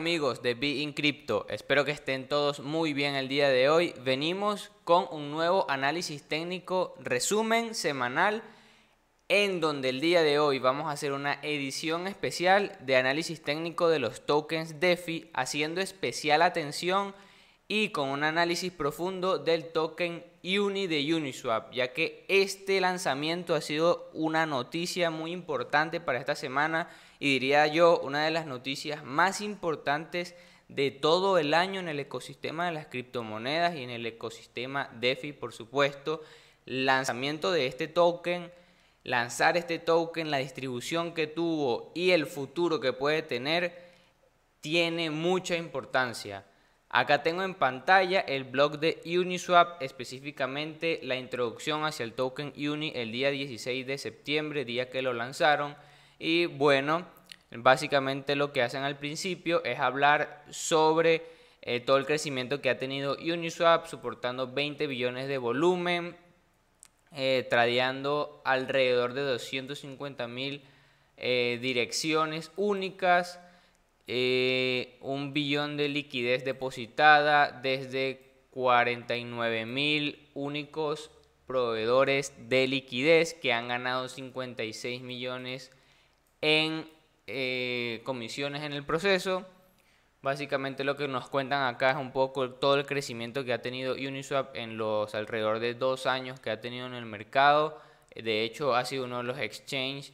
amigos de Be in Crypto, espero que estén todos muy bien el día de hoy. Venimos con un nuevo análisis técnico resumen semanal en donde el día de hoy vamos a hacer una edición especial de análisis técnico de los tokens DeFi haciendo especial atención y con un análisis profundo del token Uni de Uniswap, ya que este lanzamiento ha sido una noticia muy importante para esta semana y diría yo una de las noticias más importantes de todo el año en el ecosistema de las criptomonedas y en el ecosistema DeFi, por supuesto. Lanzamiento de este token, lanzar este token, la distribución que tuvo y el futuro que puede tener, tiene mucha importancia. Acá tengo en pantalla el blog de Uniswap, específicamente la introducción hacia el token Uni el día 16 de septiembre, día que lo lanzaron. Y bueno, Básicamente lo que hacen al principio es hablar sobre eh, todo el crecimiento que ha tenido Uniswap, soportando 20 billones de volumen, eh, tradeando alrededor de 250 mil eh, direcciones únicas, eh, un billón de liquidez depositada desde 49 mil únicos proveedores de liquidez que han ganado 56 millones en eh, comisiones en el proceso. Básicamente lo que nos cuentan acá es un poco todo el crecimiento que ha tenido Uniswap en los alrededor de dos años que ha tenido en el mercado. De hecho, ha sido uno de los exchanges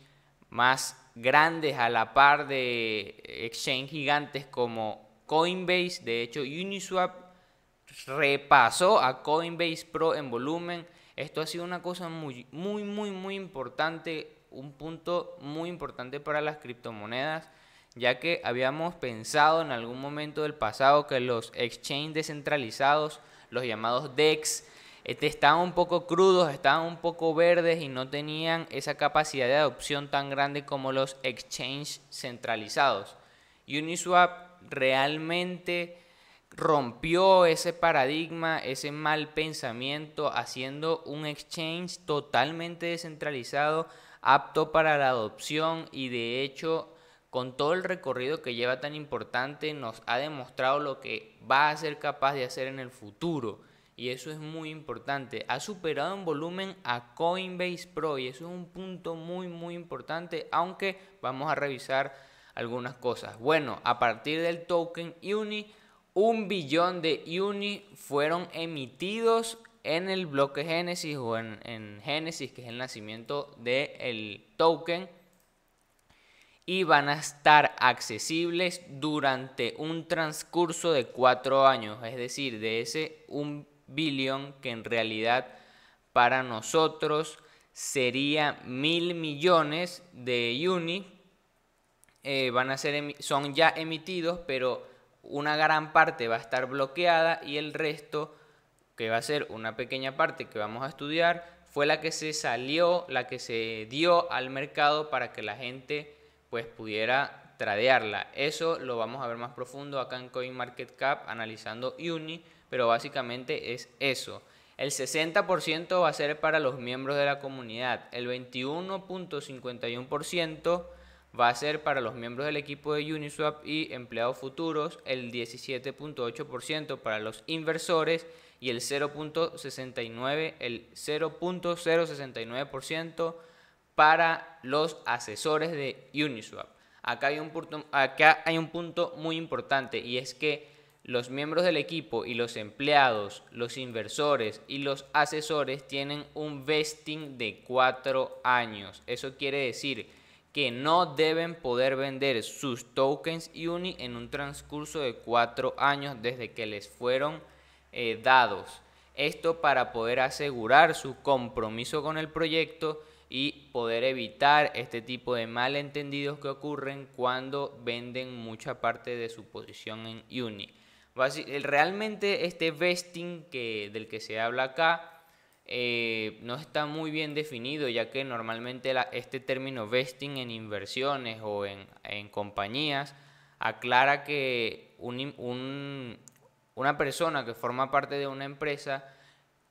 más grandes a la par de exchanges gigantes como Coinbase. De hecho, Uniswap repasó a Coinbase Pro en volumen. Esto ha sido una cosa muy, muy, muy, muy importante un punto muy importante para las criptomonedas, ya que habíamos pensado en algún momento del pasado que los exchange descentralizados, los llamados DEX, este, estaban un poco crudos, estaban un poco verdes y no tenían esa capacidad de adopción tan grande como los exchange centralizados. Uniswap realmente rompió ese paradigma, ese mal pensamiento, haciendo un exchange totalmente descentralizado apto para la adopción y de hecho con todo el recorrido que lleva tan importante nos ha demostrado lo que va a ser capaz de hacer en el futuro y eso es muy importante. Ha superado en volumen a Coinbase Pro y eso es un punto muy muy importante, aunque vamos a revisar algunas cosas. Bueno, a partir del token UNI, un billón de UNI fueron emitidos en el bloque Génesis o en, en Génesis, que es el nacimiento del token, y van a estar accesibles durante un transcurso de cuatro años, es decir, de ese un billón que en realidad para nosotros sería mil millones de UNI, eh, van a ser son ya emitidos, pero una gran parte va a estar bloqueada y el resto que va a ser una pequeña parte que vamos a estudiar, fue la que se salió, la que se dio al mercado para que la gente pues pudiera tradearla. Eso lo vamos a ver más profundo acá en CoinMarketCap analizando Uni, pero básicamente es eso. El 60% va a ser para los miembros de la comunidad, el 21.51% va a ser para los miembros del equipo de Uniswap y empleados futuros, el 17.8% para los inversores, y el 0.69, el 0.069% para los asesores de Uniswap. Acá hay, un punto, acá hay un punto muy importante y es que los miembros del equipo y los empleados, los inversores y los asesores tienen un vesting de 4 años. Eso quiere decir que no deben poder vender sus tokens UNI en un transcurso de 4 años desde que les fueron eh, dados. Esto para poder asegurar su compromiso con el proyecto y poder evitar este tipo de malentendidos que ocurren cuando venden mucha parte de su posición en Uni. Realmente este vesting que, del que se habla acá eh, no está muy bien definido, ya que normalmente este término vesting en inversiones o en, en compañías aclara que un una persona que forma parte de una empresa,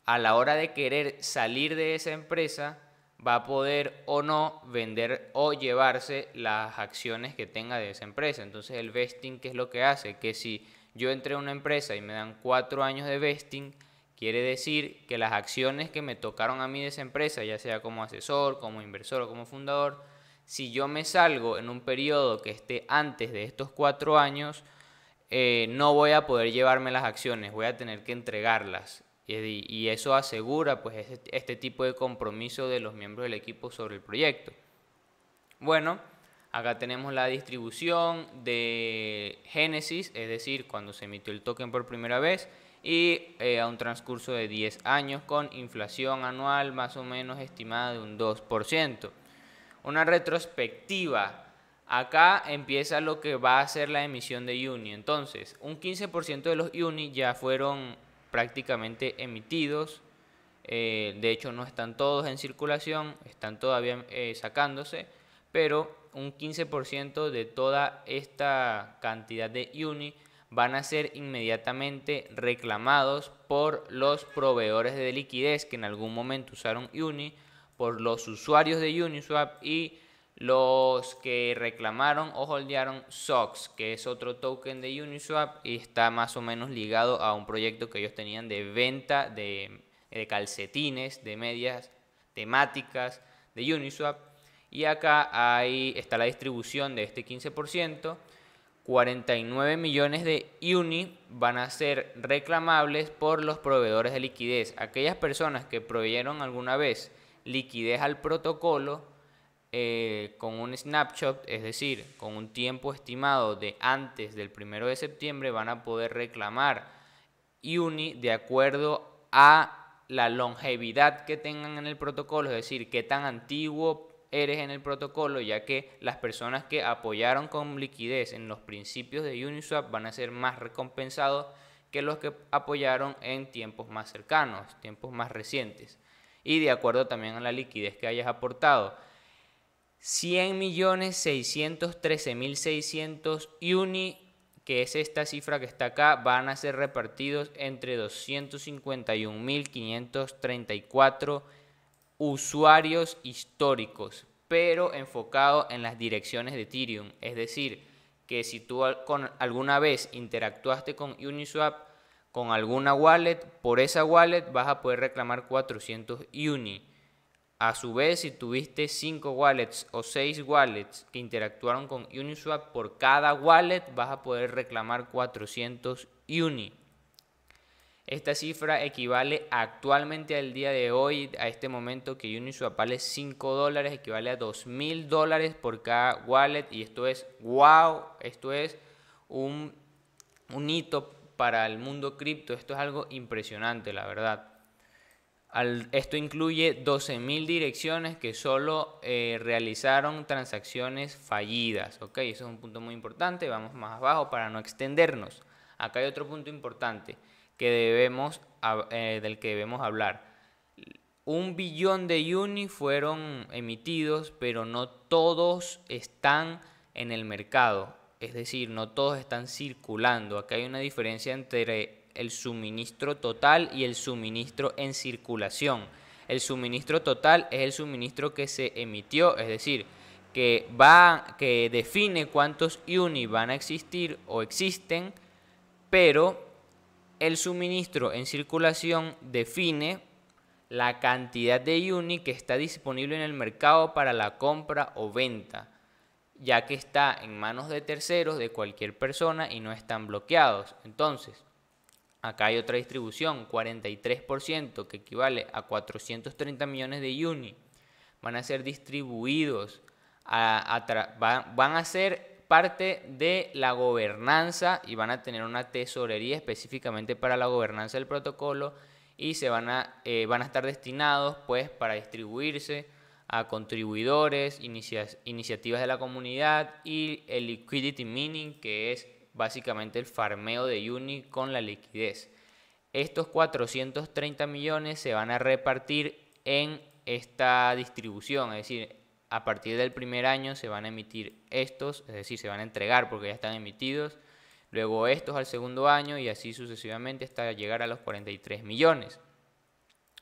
a la hora de querer salir de esa empresa, va a poder o no vender o llevarse las acciones que tenga de esa empresa. Entonces el vesting, ¿qué es lo que hace? Que si yo entré a una empresa y me dan cuatro años de vesting, quiere decir que las acciones que me tocaron a mí de esa empresa, ya sea como asesor, como inversor o como fundador, si yo me salgo en un periodo que esté antes de estos cuatro años, eh, no voy a poder llevarme las acciones, voy a tener que entregarlas. Y, eso asegura pues este, este, tipo de compromiso de los miembros del equipo sobre el proyecto. Bueno, acá tenemos la distribución de Génesis, es decir, cuando se emitió el token por primera vez y eh, a un transcurso de 10 años con inflación anual más o menos estimada de un 2%. Una retrospectiva Acá empieza lo que va a ser la emisión de UNI. Entonces, un 15% de los UNI ya fueron prácticamente emitidos. Eh, de hecho, no están todos en circulación, están todavía eh, sacándose, pero un 15% de toda esta cantidad de UNI van a ser inmediatamente reclamados por los proveedores de liquidez que en algún momento usaron UNI, por los usuarios de Uniswap y los que reclamaron o holdearon SOX, que es otro token de Uniswap y está más o menos ligado a un proyecto que ellos tenían de venta de, calcetines, de medias temáticas de Uniswap. Y acá está la distribución de este 15%. 49 millones de UNI van a ser reclamables por los proveedores de liquidez. Aquellas personas que proveyeron alguna vez liquidez al protocolo eh, con un snapshot, es decir, con un tiempo estimado de antes del primero de septiembre, van a poder reclamar UNI de acuerdo a la longevidad que tengan en el protocolo, es decir, qué tan antiguo eres en el protocolo, ya que las personas que apoyaron con liquidez en los principios de Uniswap van a ser más recompensados que los que apoyaron en tiempos más cercanos, tiempos más recientes, y de acuerdo también a la liquidez que hayas aportado. 100.613.600 uni, que es esta cifra que está acá, van a ser repartidos entre 251.534 usuarios históricos, pero enfocado en las direcciones de Ethereum. Es decir, que si tú alguna vez interactuaste con Uniswap, con alguna wallet, por esa wallet vas a poder reclamar 400 uni. A su vez, si tuviste 5 wallets o 6 wallets que interactuaron con Uniswap, por cada wallet vas a poder reclamar 400 Uni. Esta cifra equivale actualmente al día de hoy, a este momento que Uniswap vale 5 dólares, equivale a 2.000 dólares por cada wallet y esto es wow, esto es un, un hito para el mundo cripto, esto es algo impresionante, la verdad esto incluye 12.000 direcciones que solo eh, realizaron transacciones fallidas. ¿ok? Eso es un punto muy importante. Vamos más abajo para no extendernos. Acá hay otro punto importante eh, del que debemos hablar. Un billón de uni fueron emitidos, pero no todos están en el mercado. Es decir, no todos están circulando. Acá hay una diferencia entre el suministro total y el suministro en circulación. El suministro total es el suministro que se emitió, es decir, que, va, que define cuántos UNI van a existir o existen, pero el suministro en circulación define la cantidad de UNI que está disponible en el mercado para la compra o venta, ya que está en manos de terceros, de cualquier persona y no están bloqueados. Entonces, Acá hay otra distribución, 43%, que equivale a 430 millones de uni. Van a ser distribuidos, a, van, a ser parte de la gobernanza y van a tener una tesorería específicamente para la gobernanza del protocolo y se van a, eh, van a estar destinados pues para distribuirse a contribuidores, iniciativas de la comunidad y el liquidity mining que es básicamente el farmeo de Uni con la liquidez. Estos 430 millones se van a repartir en esta distribución, es decir, a partir del primer año se van a emitir estos, es decir, se van a entregar porque ya están emitidos, luego estos al segundo año y así sucesivamente hasta llegar a los 43 millones.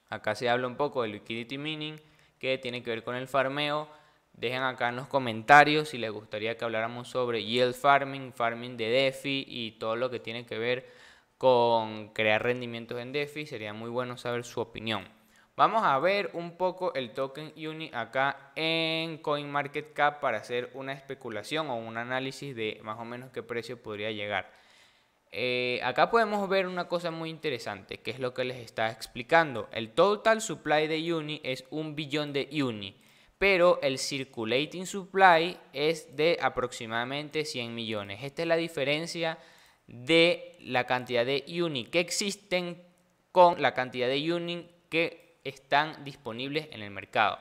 Acá se habla un poco de liquidity mining que tiene que ver con el farmeo Dejen acá en los comentarios si les gustaría que habláramos sobre yield farming, farming de DeFi y todo lo que tiene que ver con crear rendimientos en DeFi. Sería muy bueno saber su opinión. Vamos a ver un poco el token UNI acá en CoinMarketCap para hacer una especulación o un análisis de más o menos qué precio podría llegar. Eh, acá podemos ver una cosa muy interesante, que es lo que les está explicando. El total supply de UNI es un billón de UNI pero el circulating supply es de aproximadamente 100 millones. Esta es la diferencia de la cantidad de UNI que existen con la cantidad de UNI que están disponibles en el mercado.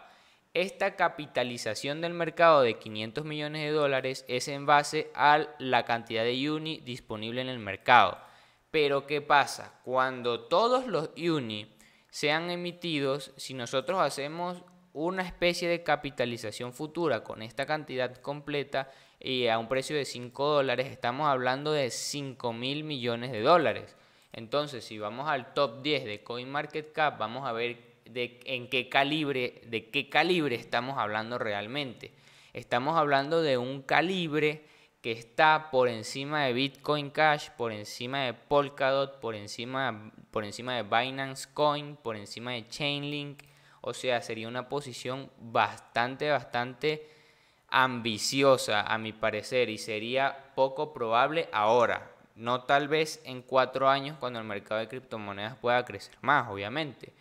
Esta capitalización del mercado de 500 millones de dólares es en base a la cantidad de UNI disponible en el mercado. Pero ¿qué pasa? Cuando todos los UNI sean emitidos, si nosotros hacemos una especie de capitalización futura con esta cantidad completa y a un precio de 5 dólares, estamos hablando de 5 mil millones de dólares. Entonces, si vamos al top 10 de CoinMarketCap, vamos a ver de, en qué calibre, de qué calibre estamos hablando realmente. Estamos hablando de un calibre que está por encima de Bitcoin Cash, por encima de Polkadot, por encima, por encima de Binance Coin, por encima de Chainlink, o sea, sería una posición bastante, bastante ambiciosa a mi parecer y sería poco probable ahora. No tal vez en cuatro años cuando el mercado de criptomonedas pueda crecer más, obviamente.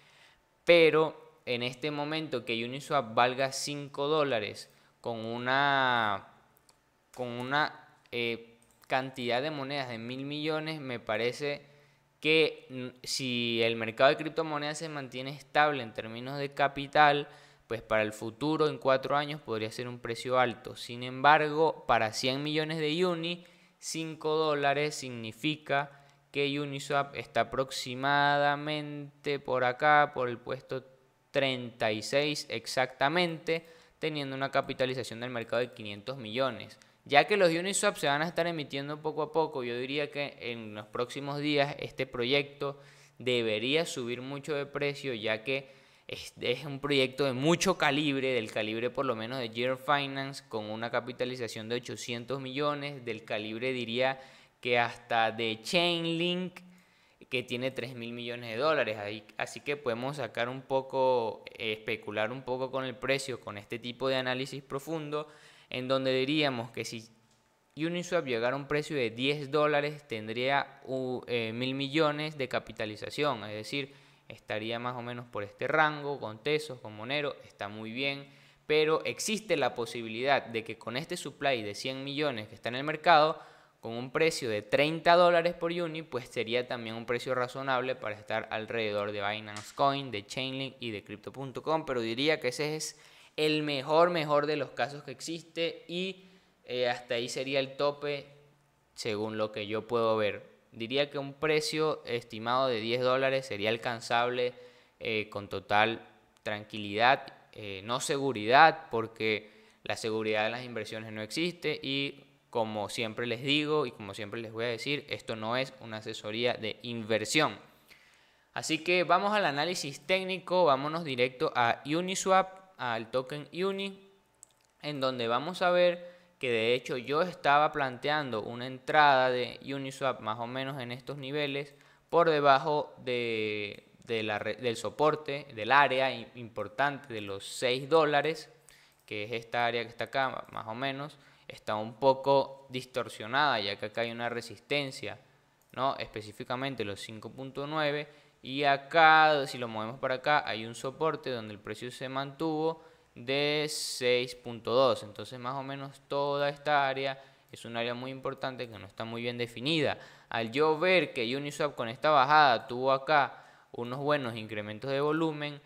Pero en este momento que Uniswap valga 5 dólares con una, con una eh, cantidad de monedas de mil millones, me parece que mm, si el mercado de criptomonedas se mantiene estable en términos de capital, pues para el futuro en cuatro años podría ser un precio alto. Sin embargo, para 100 millones de Uni, 5 dólares significa que Uniswap está aproximadamente por acá, por el puesto 36 exactamente, teniendo una capitalización del mercado de 500 millones. Ya que los Uniswap se van a estar emitiendo poco a poco, yo diría que en los próximos días este proyecto debería subir mucho de precio, ya que es, es un proyecto de mucho calibre, del calibre por lo menos de Year Finance, con una capitalización de 800 millones, del calibre diría que hasta de Chainlink, que tiene 3 mil millones de dólares. así que podemos sacar un poco, eh, especular un poco con el precio, con este tipo de análisis profundo en donde diríamos que si Uniswap llegara a un precio de 10 dólares tendría eh, mil millones de capitalización, es decir, estaría más o menos por este rango, con Tesos, con Monero, está muy bien, pero existe la posibilidad de que con este supply de 100 millones que está en el mercado, con un precio de 30 dólares por uni, pues sería también un precio razonable para estar alrededor de Binance Coin, de Chainlink y de Crypto.com, pero diría que ese es el mejor, mejor de los casos que existe y eh, hasta ahí sería el tope según lo que yo puedo ver. Diría que un precio estimado de 10 dólares sería alcanzable eh, con total tranquilidad, eh, no seguridad, porque la seguridad de las inversiones no existe y como siempre les digo y como siempre les voy a decir, esto no es una asesoría de inversión. Así que vamos al análisis técnico, vámonos directo a Uniswap al token UNI, en donde vamos a ver que de hecho yo estaba planteando una entrada de Uniswap más o menos en estos niveles por debajo de, del soporte, del área importante de los 6 dólares, que es esta área que está acá más o menos, está un poco distorsionada ya que acá hay una resistencia, ¿no? específicamente los 5.9 y acá, si lo movemos para acá, hay un soporte donde el precio se mantuvo de 6.2. Entonces más o menos toda esta área es un área muy importante que no está muy bien definida. Al yo ver que Uniswap con esta bajada tuvo acá unos buenos incrementos de volumen,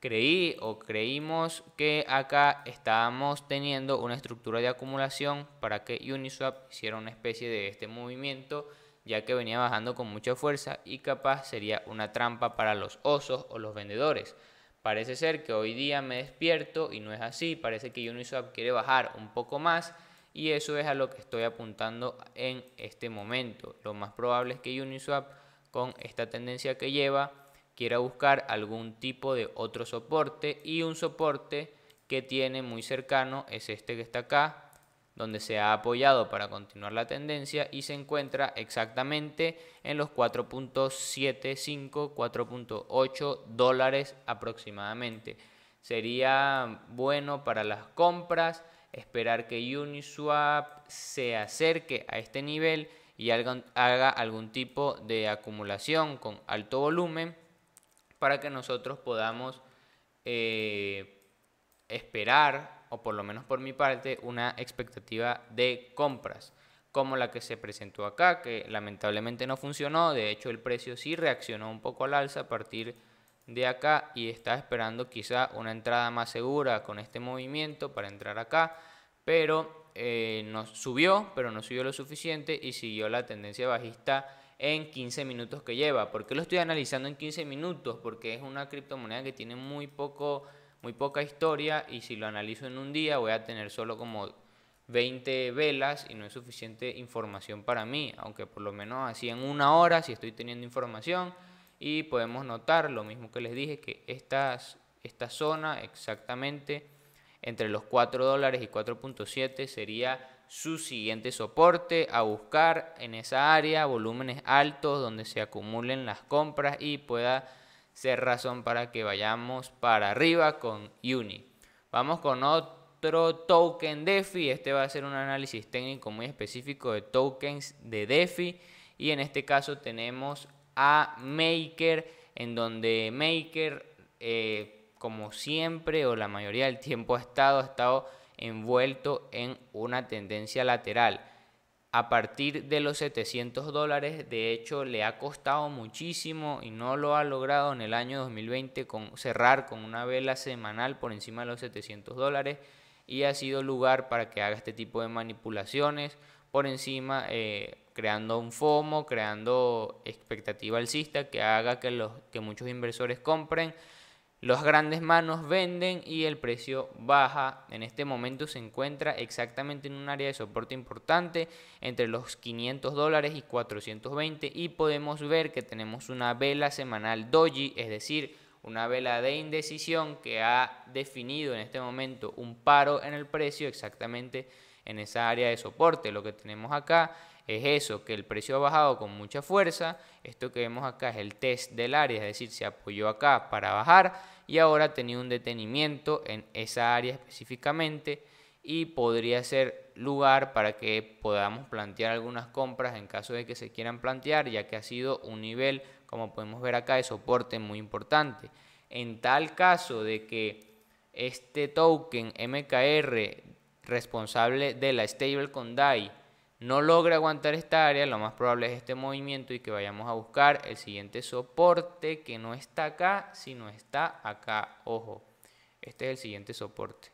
creí o creímos que acá estábamos teniendo una estructura de acumulación para que Uniswap hiciera una especie de este movimiento ya que venía bajando con mucha fuerza y capaz sería una trampa para los osos o los vendedores. Parece ser que hoy día me despierto y no es así, parece que Uniswap quiere bajar un poco más y eso es a lo que estoy apuntando en este momento. Lo más probable es que Uniswap con esta tendencia que lleva quiera buscar algún tipo de otro soporte y un soporte que tiene muy cercano es este que está acá donde se ha apoyado para continuar la tendencia y se encuentra exactamente en los 4.75, 4.8 dólares aproximadamente. Sería bueno para las compras esperar que Uniswap se acerque a este nivel y haga, algún tipo de acumulación con alto volumen para que nosotros podamos eh, esperar o por lo menos por mi parte, una expectativa de compras, como la que se presentó acá, que lamentablemente no funcionó. De hecho, el precio sí reaccionó un poco al alza a partir de acá y está esperando quizá una entrada más segura con este movimiento para entrar acá, pero eh, nos subió, pero no subió lo suficiente y siguió la tendencia bajista en 15 minutos que lleva. ¿Por qué lo estoy analizando en 15 minutos? Porque es una criptomoneda que tiene muy poco muy poca historia y si lo analizo en un día voy a tener solo como 20 velas y no es suficiente información para mí, aunque por lo menos así en una hora si estoy teniendo información y podemos notar lo mismo que les dije, que esta zona exactamente entre los 4 dólares y 4.7 sería su siguiente soporte a buscar en esa área, volúmenes altos donde se acumulen las compras y pueda ser razón para que vayamos para arriba con Uni. Vamos con otro token DeFi. Este va a ser un análisis técnico muy específico de tokens de DeFi. Y en este caso tenemos a Maker, en donde Maker, eh, como siempre o la mayoría del tiempo ha estado, ha estado envuelto en una tendencia lateral a partir de los 700 dólares. De hecho, le ha costado muchísimo y no lo ha logrado en el año 2020 con, cerrar con una vela semanal por encima de los 700 dólares y ha sido lugar para que haga este tipo de manipulaciones por encima, eh, creando un FOMO, creando expectativa alcista que haga que, los, que muchos inversores compren los grandes manos venden y el precio baja. En este momento se encuentra exactamente en un área de soporte importante entre los 500 dólares y 420 y podemos ver que tenemos una vela semanal doji, es decir, una vela de indecisión que ha definido en este momento un paro en el precio exactamente en esa área de soporte. Lo que tenemos acá es eso, que el precio ha bajado con mucha fuerza. Esto que vemos acá es el test del área, es decir, se apoyó acá para bajar y ahora ha tenido un detenimiento en esa área específicamente y podría ser lugar para que podamos plantear algunas compras en caso de que se quieran plantear, ya que ha sido un nivel como podemos ver acá, de soporte muy importante. En tal caso de que este token MKR responsable de la stablecoin DAI no logre aguantar esta área, lo más probable es este movimiento y que vayamos a buscar el siguiente soporte que no está acá, sino está acá. Ojo, este es el siguiente soporte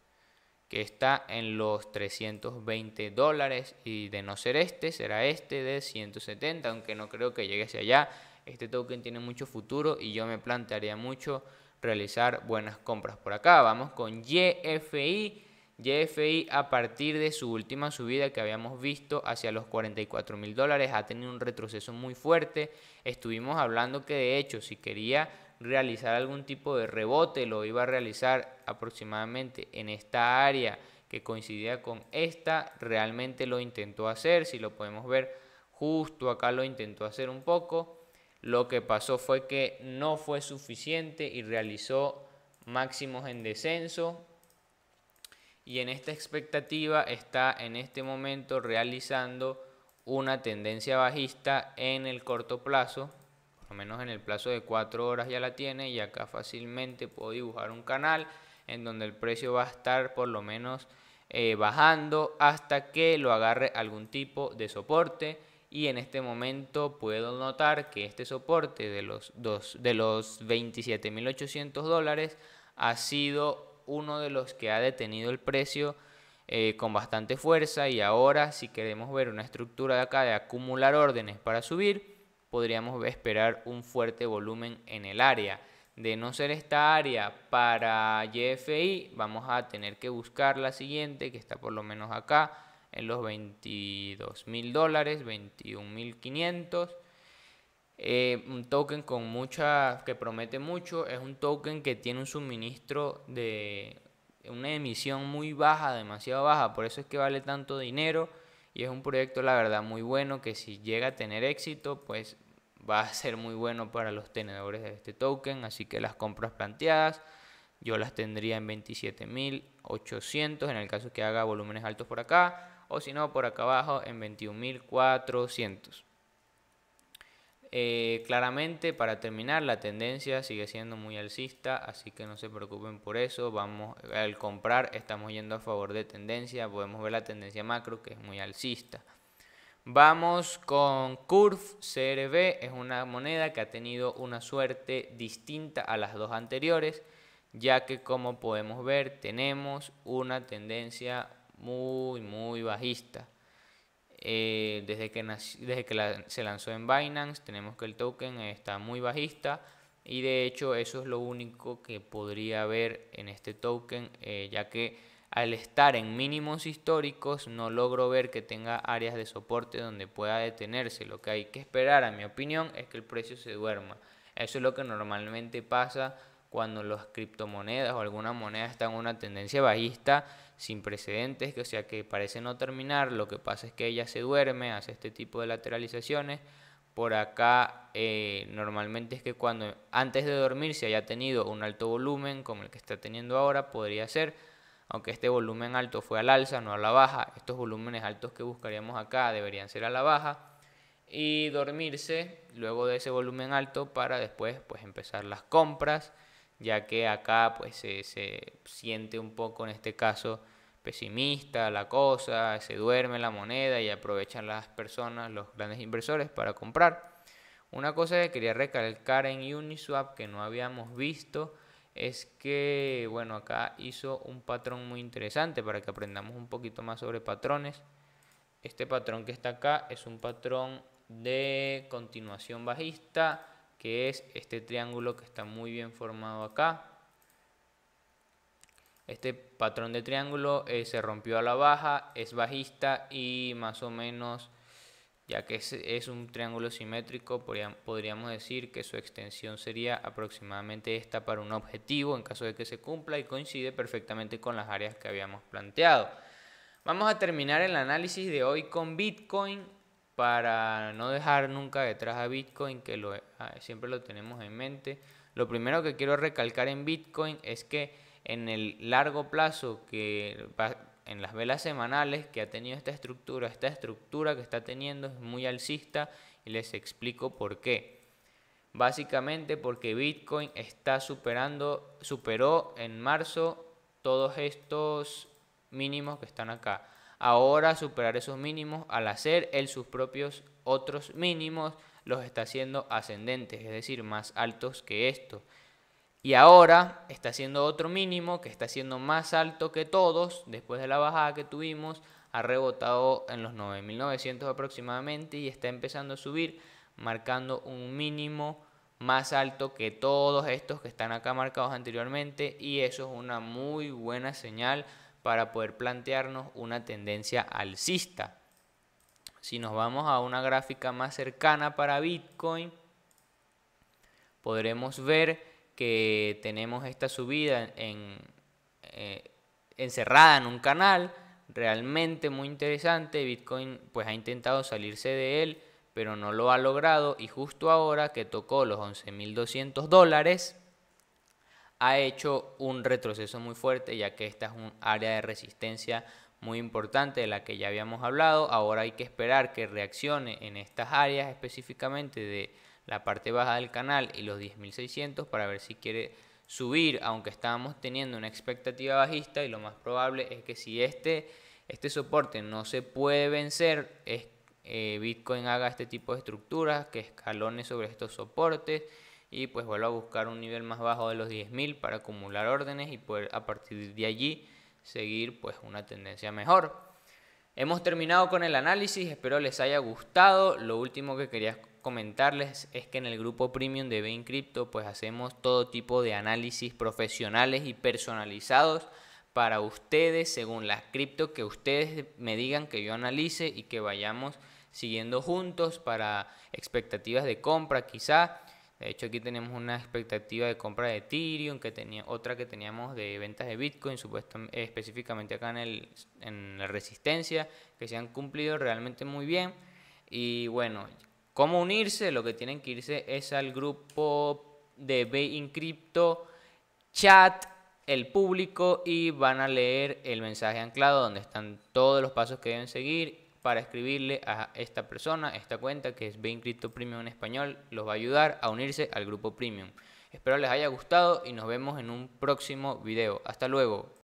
que está en los 320 dólares y de no ser este, será este de 170, aunque no creo que llegue hacia allá este token tiene mucho futuro y yo me plantearía mucho realizar buenas compras por acá. Vamos con YFI. YFI a partir de su última subida que habíamos visto hacia los 44 mil dólares ha tenido un retroceso muy fuerte. Estuvimos hablando que de hecho si quería realizar algún tipo de rebote lo iba a realizar aproximadamente en esta área que coincidía con esta. Realmente lo intentó hacer, si lo podemos ver justo acá lo intentó hacer un poco lo que pasó fue que no fue suficiente y realizó máximos en descenso. Y en esta expectativa está en este momento realizando una tendencia bajista en el corto plazo, por lo menos en el plazo de 4 horas ya la tiene y acá fácilmente puedo dibujar un canal en donde el precio va a estar por lo menos eh, bajando hasta que lo agarre algún tipo de soporte y en este momento puedo notar que este soporte de los, de los 27.800 dólares ha sido uno de los que ha detenido el precio eh, con bastante fuerza y ahora si queremos ver una estructura de acá de acumular órdenes para subir, podríamos esperar un fuerte volumen en el área. De no ser esta área para YFI, vamos a tener que buscar la siguiente que está por lo menos acá, en los 22 mil dólares, 21.500 eh, un token con mucha, que promete mucho, es un token que tiene un suministro de una emisión muy baja, demasiado baja, por eso es que vale tanto dinero y es un proyecto la verdad muy bueno que si llega a tener éxito pues va a ser muy bueno para los tenedores de este token, así que las compras planteadas yo las tendría en 27.800 en el caso que haga volúmenes altos por acá, o si no por acá abajo en 21.400. Eh, claramente para terminar la tendencia sigue siendo muy alcista, así que no se preocupen por eso. Vamos al comprar estamos yendo a favor de tendencia, podemos ver la tendencia macro que es muy alcista. Vamos con Curve CRB, es una moneda que ha tenido una suerte distinta a las dos anteriores, ya que como podemos ver tenemos una tendencia muy, muy bajista. Eh, desde que, desde que se lanzó en Binance, tenemos que el token está muy bajista. Y de hecho, eso es lo único que podría haber en este token, eh, ya que al estar en mínimos históricos, no logro ver que tenga áreas de soporte donde pueda detenerse. Lo que hay que esperar, a mi opinión, es que el precio se duerma. Eso es lo que normalmente pasa cuando las criptomonedas o alguna moneda está en una tendencia bajista sin precedentes, que o sea que parece no terminar, lo que pasa es que ella se duerme, hace este tipo de lateralizaciones. Por acá eh, normalmente es que cuando antes de dormirse haya tenido un alto volumen como el que está teniendo ahora, podría ser, aunque este volumen alto fue al alza, no a la baja, estos volúmenes altos que buscaríamos acá deberían ser a la baja y dormirse luego de ese volumen alto para después pues empezar las compras ya que acá pues se, siente un poco en este caso pesimista la cosa, se duerme la moneda y aprovechan las personas, los grandes inversores para comprar. Una cosa que quería recalcar en Uniswap que no habíamos visto es que, bueno, acá hizo un patrón muy interesante para que aprendamos un poquito más sobre patrones. Este patrón que está acá es un patrón de continuación bajista que es este triángulo que está muy bien formado acá. Este patrón de triángulo eh, se rompió a la baja, es bajista y más o menos, ya que es, un triángulo simétrico, podríamos decir que su extensión sería aproximadamente esta para un objetivo en caso de que se cumpla y coincide perfectamente con las áreas que habíamos planteado. Vamos a terminar el análisis de hoy con Bitcoin para no dejar nunca detrás a Bitcoin, que ah, siempre lo tenemos en mente. Lo primero que quiero recalcar en Bitcoin es que en el largo plazo, que en las velas semanales que ha tenido esta estructura, esta estructura que está teniendo es muy alcista y les explico por qué. Básicamente porque Bitcoin está superando, superó en marzo todos estos mínimos que están acá ahora superar esos mínimos al hacer él sus propios otros mínimos, los está haciendo ascendentes, es decir, más altos que esto. Y ahora está haciendo otro mínimo que está siendo más alto que todos después de la bajada que tuvimos, ha rebotado en los 9.900 aproximadamente y está empezando a subir, marcando un mínimo más alto que todos estos que están acá marcados anteriormente y eso es una muy buena señal para poder plantearnos una tendencia alcista. Si nos vamos a una gráfica más cercana para Bitcoin, podremos ver que tenemos esta subida eh, encerrada en un canal realmente muy interesante. Bitcoin pues ha intentado salirse de él, pero no lo ha logrado y justo ahora que tocó los 11.200 dólares, ha hecho un retroceso muy fuerte, ya que esta es un área de resistencia muy importante de la que ya habíamos hablado. Ahora hay que esperar que reaccione en estas áreas específicamente de la parte baja del canal y los 10.600 para ver si quiere subir, aunque estábamos teniendo una expectativa bajista y lo más probable es que si este, este soporte no se puede vencer, eh, Bitcoin haga este tipo de estructuras, que escalone sobre estos soportes y pues vuelvo a buscar un nivel más bajo de los 10.000 para acumular órdenes y poder a partir de allí seguir pues una tendencia mejor. Hemos terminado con el análisis, espero les haya gustado. Lo último que quería comentarles es que en el grupo premium de Bain Crypto pues hacemos todo tipo de análisis profesionales y personalizados para ustedes según las cripto que ustedes me digan que yo analice y que vayamos siguiendo juntos para expectativas de compra quizá de hecho, aquí tenemos una expectativa de compra de Ethereum, que tenía, otra que teníamos de ventas de Bitcoin, supuestamente, específicamente acá en, el, en la resistencia, que se han cumplido realmente muy bien. Y bueno, ¿cómo unirse? Lo que tienen que irse es al grupo de In Crypto chat, el público, y van a leer el mensaje anclado, donde están todos los pasos que deben seguir para escribirle a esta persona, esta cuenta que es Bain Crypto Premium en español, los va a ayudar a unirse al grupo Premium. Espero les haya gustado y nos vemos en un próximo video. Hasta luego.